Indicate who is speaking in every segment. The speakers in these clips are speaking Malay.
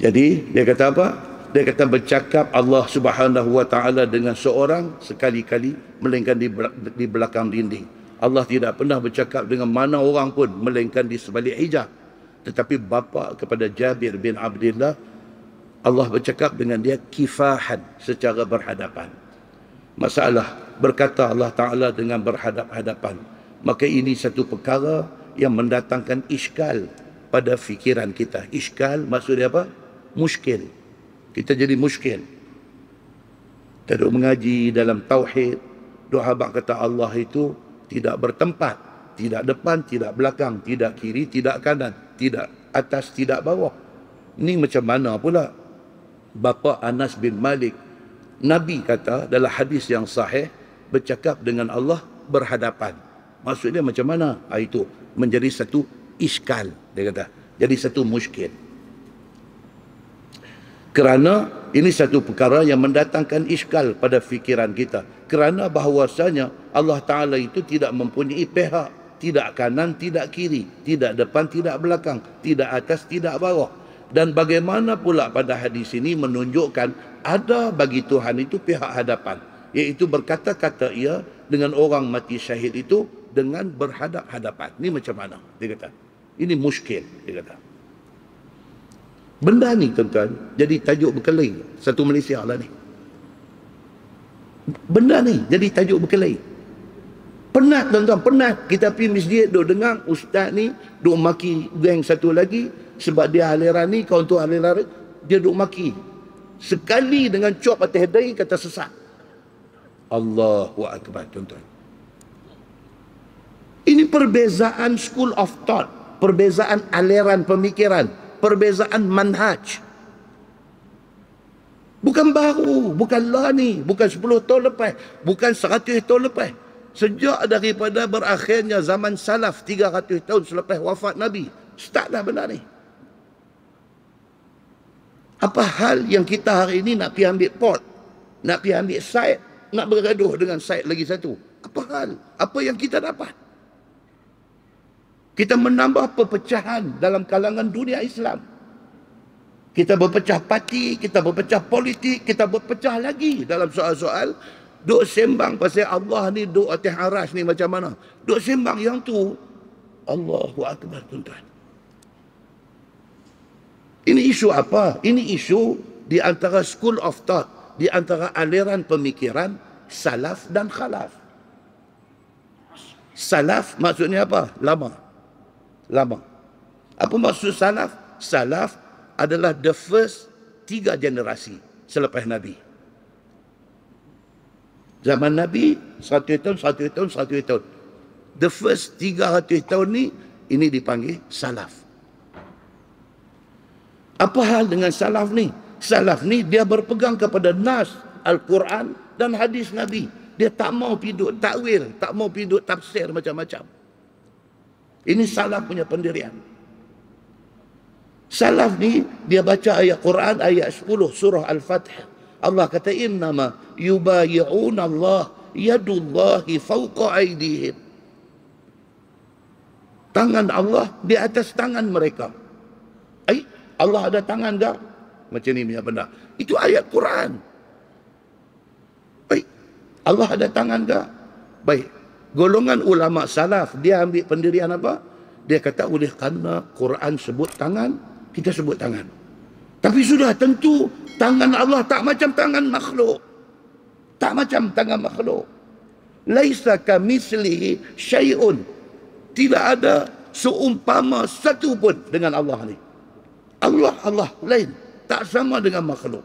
Speaker 1: Jadi dia kata apa? Dia kata bercakap Allah Subhanahu Wa Taala dengan seorang sekali-kali melainkan di belakang dinding. Allah tidak pernah bercakap dengan mana orang pun melainkan di sebalik hijab. Tetapi bapa kepada Jabir bin Abdullah Allah bercakap dengan dia kifahan secara berhadapan. Masalah berkata Allah Taala dengan berhadap-hadapan. Maka ini satu perkara yang mendatangkan iskal pada fikiran kita. Iskal maksudnya apa? muskil. Kita jadi muskil. Kita duduk mengaji dalam tauhid. Doa habak kata Allah itu tidak bertempat. Tidak depan, tidak belakang, tidak kiri, tidak kanan, tidak atas, tidak bawah. Ini macam mana pula? Bapa Anas bin Malik. Nabi kata dalam hadis yang sahih, bercakap dengan Allah berhadapan. Maksudnya macam mana? Ah, itu menjadi satu iskal, dia kata. Jadi satu muskil kerana ini satu perkara yang mendatangkan iskal pada fikiran kita kerana bahawasanya Allah Ta'ala itu tidak mempunyai pihak tidak kanan, tidak kiri, tidak depan, tidak belakang, tidak atas, tidak bawah. Dan bagaimana pula pada hadis ini menunjukkan ada bagi Tuhan itu pihak hadapan. Iaitu berkata-kata ia dengan orang mati syahid itu dengan berhadap-hadapan. Ini macam mana? Dia kata. Ini muskil. Dia kata. Benda ni tuan-tuan jadi tajuk berkelahi satu Malaysia lah ni. Benda ni jadi tajuk berkelahi. Penat tuan-tuan, penat kita pergi masjid duk dengar ustaz ni duk maki geng satu lagi sebab dia aliran ni kau tu aliran dia duk maki. Sekali dengan cop atas dai kata sesat. Allahu akbar tuan-tuan. Ini perbezaan school of thought, perbezaan aliran pemikiran perbezaan manhaj. Bukan baru, bukan lah ni, bukan 10 tahun lepas, bukan 100 tahun lepas. Sejak daripada berakhirnya zaman salaf 300 tahun selepas wafat Nabi. Startlah benda ni. Apa hal yang kita hari ini nak pergi ambil port, Nak pergi ambil side? Nak bergaduh dengan side lagi satu? Apa hal? Apa yang kita dapat? Kita menambah perpecahan dalam kalangan dunia Islam. Kita berpecah parti, kita berpecah politik, kita berpecah lagi dalam soal-soal duk sembang pasal Allah ni duk atas aras ni macam mana. Duk sembang yang tu Allahu akbar tuan-tuan. Ini isu apa? Ini isu di antara school of thought, di antara aliran pemikiran salaf dan khalaf. Salaf maksudnya apa? Lama. Lama lama. Apa maksud salaf? Salaf adalah the first tiga generasi selepas Nabi. Zaman Nabi, satu tahun, satu tahun, satu tahun. The first tiga satu tahun ni, ini dipanggil salaf. Apa hal dengan salaf ni? Salaf ni dia berpegang kepada Nas, Al-Quran dan hadis Nabi. Dia tak mau piduk takwil, tak mau piduk tafsir macam-macam. Ini salah punya pendirian. Salaf ni dia baca ayat Quran ayat 10 surah Al-Fath. Allah kata innama yubayi'un Allah yadullahi fawqa aydihim. Tangan Allah di atas tangan mereka. Ay, Allah ada tangan dah. Macam ni punya benda. Itu ayat Quran. Baik. Allah ada tangan dah. Baik golongan ulama salaf dia ambil pendirian apa dia kata oleh kerana Quran sebut tangan kita sebut tangan tapi sudah tentu tangan Allah tak macam tangan makhluk tak macam tangan makhluk laisa kamislihi syai'un tidak ada seumpama satu pun dengan Allah ni Allah Allah lain tak sama dengan makhluk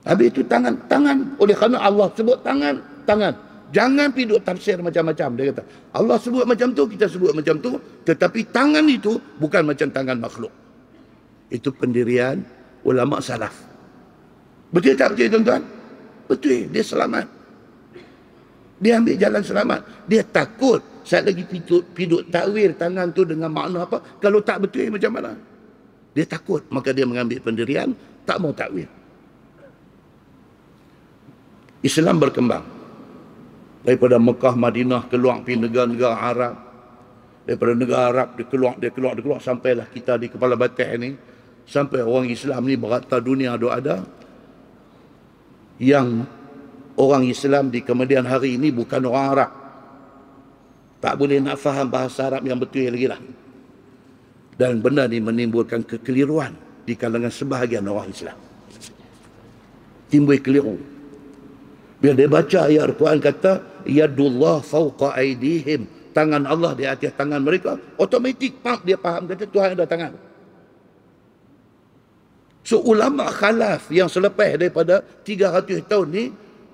Speaker 1: Habis itu tangan, tangan. Oleh kerana Allah sebut tangan, tangan. Jangan pergi duk tafsir macam-macam. Dia kata, Allah sebut macam tu, kita sebut macam tu. Tetapi tangan itu bukan macam tangan makhluk. Itu pendirian ulama salaf. Betul tak betul tuan-tuan? Betul, dia selamat. Dia ambil jalan selamat. Dia takut saat lagi piduk, piduk takwir tangan tu dengan makna apa. Kalau tak betul macam mana? Dia takut. Maka dia mengambil pendirian, tak mau takwir. Islam berkembang daripada Mekah Madinah keluar pergi negara-negara Arab daripada negara Arab dia keluar dia keluar dia keluar sampailah kita di kepala batik ni sampai orang Islam ni berata dunia ada ada yang orang Islam di kemudian hari ini bukan orang Arab tak boleh nak faham bahasa Arab yang betul lagi lah dan benda ni menimbulkan kekeliruan di kalangan sebahagian orang Islam timbul keliru bila dia baca ayat Al-Quran kata yadullah fauqa aidihim tangan Allah di atas tangan mereka Otomatik, pak dia faham kata Tuhan ada tangan so ulama khalaf yang selepas daripada 300 tahun ni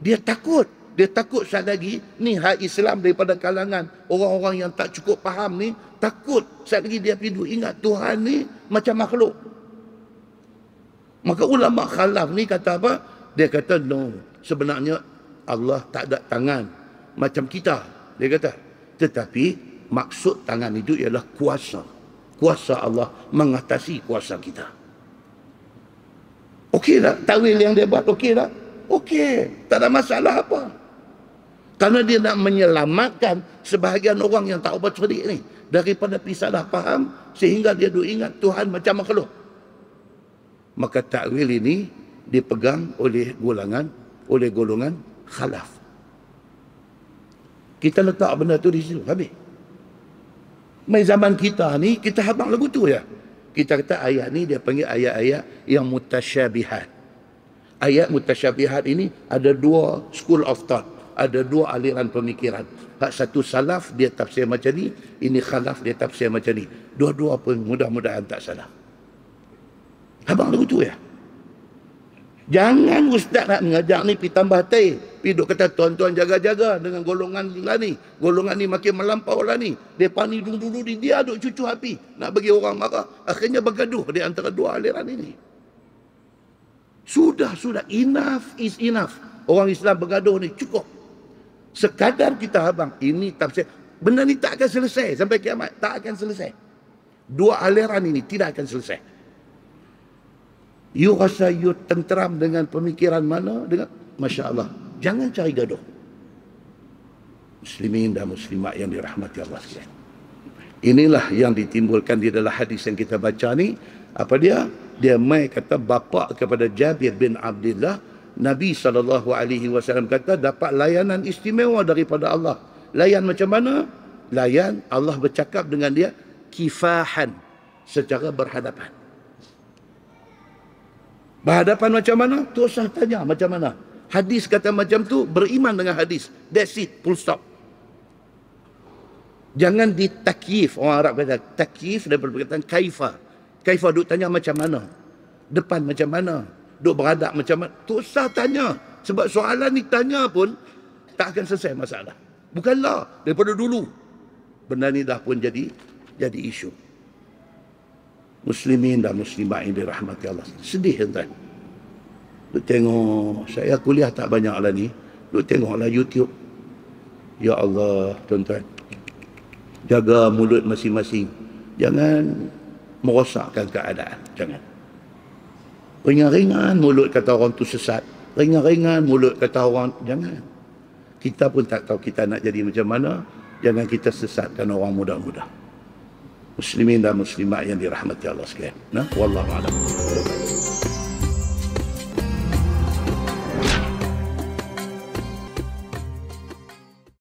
Speaker 1: dia takut dia takut sekali lagi ni hak Islam daripada kalangan orang-orang yang tak cukup faham ni takut sekali lagi dia pergi ingat Tuhan ni macam makhluk maka ulama khalaf ni kata apa dia kata no sebenarnya Allah tak ada tangan macam kita. Dia kata, tetapi maksud tangan itu ialah kuasa. Kuasa Allah mengatasi kuasa kita. Okey tak? Tawil yang dia buat okey tak? Okey. Tak ada masalah apa. Karena dia nak menyelamatkan sebahagian orang yang tak ubah cerdik ni. Daripada pisalah faham sehingga dia duk ingat Tuhan macam makhluk. Maka takwil ini dipegang oleh golongan oleh golongan khalaf kita letak benda tu di situ habis main zaman kita ni kita habang lagu tu ya kita kata ayat ni dia panggil ayat-ayat yang mutasyabihat ayat mutasyabihat ini ada dua school of thought ada dua aliran pemikiran hak satu salaf dia tafsir macam ni ini khalaf dia tafsir macam ni dua-dua pun mudah-mudahan tak salah habang lagu tu ya Jangan ustaz nak mengajak ni pergi tambah teh. Pergi duduk kata tuan-tuan jaga-jaga dengan golongan lah ni. Golongan ni makin melampau lah ni. Mereka ni dulu-dulu di dia duduk cucu api. Nak bagi orang marah. Akhirnya bergaduh di antara dua aliran ini. Sudah, sudah. Enough is enough. Orang Islam bergaduh ni cukup. Sekadar kita habang ini tafsir. Benda ni tak akan selesai sampai kiamat. Tak akan selesai. Dua aliran ini tidak akan selesai. You rasa you tenteram dengan pemikiran mana? Dengan Masya Allah. Jangan cari gaduh. Muslimin dan muslimat yang dirahmati Allah sekalian. Inilah yang ditimbulkan di dalam hadis yang kita baca ni. Apa dia? Dia mai kata bapa kepada Jabir bin Abdullah. Nabi SAW kata dapat layanan istimewa daripada Allah. Layan macam mana? Layan Allah bercakap dengan dia kifahan secara berhadapan. Berhadapan macam mana? Tu usah tanya macam mana. Hadis kata macam tu, beriman dengan hadis. That's it, full stop. Jangan ditakif, orang Arab kata, takif dan perkataan kaifah. Kaifah duk tanya macam mana? Depan macam mana? Duk beradak macam mana? Tu usah tanya. Sebab soalan ni tanya pun, tak akan selesai masalah. Bukanlah, daripada dulu. Benda ni dah pun jadi, jadi isu muslimin dan Muslimah ini dirahmati Allah. Sedih tuan. Duk tengok saya kuliah tak banyak lah ni. Duk tengoklah YouTube. Ya Allah, tuan-tuan. Jaga mulut masing-masing. Jangan merosakkan keadaan. Jangan. Ringan-ringan mulut kata orang tu sesat. Ringan-ringan mulut kata orang jangan. Kita pun tak tahu kita nak jadi macam mana. Jangan kita sesatkan orang muda-muda muslimin dan muslimat yang dirahmati Allah sekalian. Nah, wallahu a'lam.